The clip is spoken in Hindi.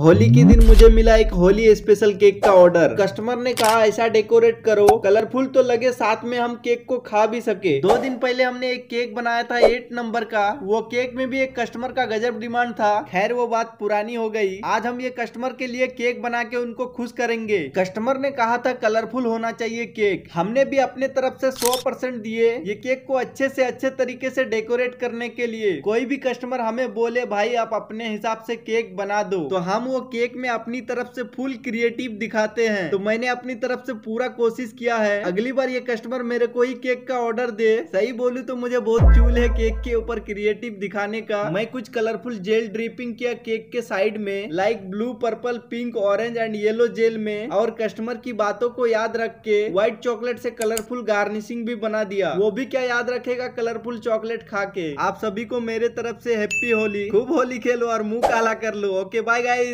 होली के हम्म। दिन मुझे मिला एक होली स्पेशल केक का ऑर्डर कस्टमर ने कहा ऐसा डेकोरेट करो कलरफुल तो लगे साथ में हम केक को खा भी सके दो दिन पहले हमने एक केक बनाया था एट नंबर का वो केक में भी एक कस्टमर का गजब डिमांड था खैर वो बात पुरानी हो गई आज हम ये कस्टमर के लिए केक बना के उनको खुश करेंगे कस्टमर ने कहा था कलरफुल होना चाहिए केक हमने भी अपने तरफ से सौ परसेंट दिए ये केक को अच्छे से अच्छे तरीके से डेकोरेट करने के लिए कोई भी कस्टमर हमें बोले भाई आप अपने हिसाब से केक बना दो तो हम हम वो केक में अपनी तरफ से फुल क्रिएटिव दिखाते हैं तो मैंने अपनी तरफ से पूरा कोशिश किया है अगली बार ये कस्टमर मेरे को ही केक का ऑर्डर दे सही बोलू तो मुझे बहुत चूल है केक के ऊपर क्रिएटिव दिखाने का मैं कुछ कलरफुल जेल ड्रिपिंग किया केक के साइड में like blue purple pink orange and yellow gel में और कस्टमर की बातों को याद रख के व्हाइट चॉकलेट से कलरफुल गार्निशिंग भी बना दिया वो भी क्या याद रखेगा कलरफुल चॉकलेट खा के आप सभी को मेरे तरफ से हैप्पी होली खूब होली खेलो और मुंह काला कर लो ओके बाय बाय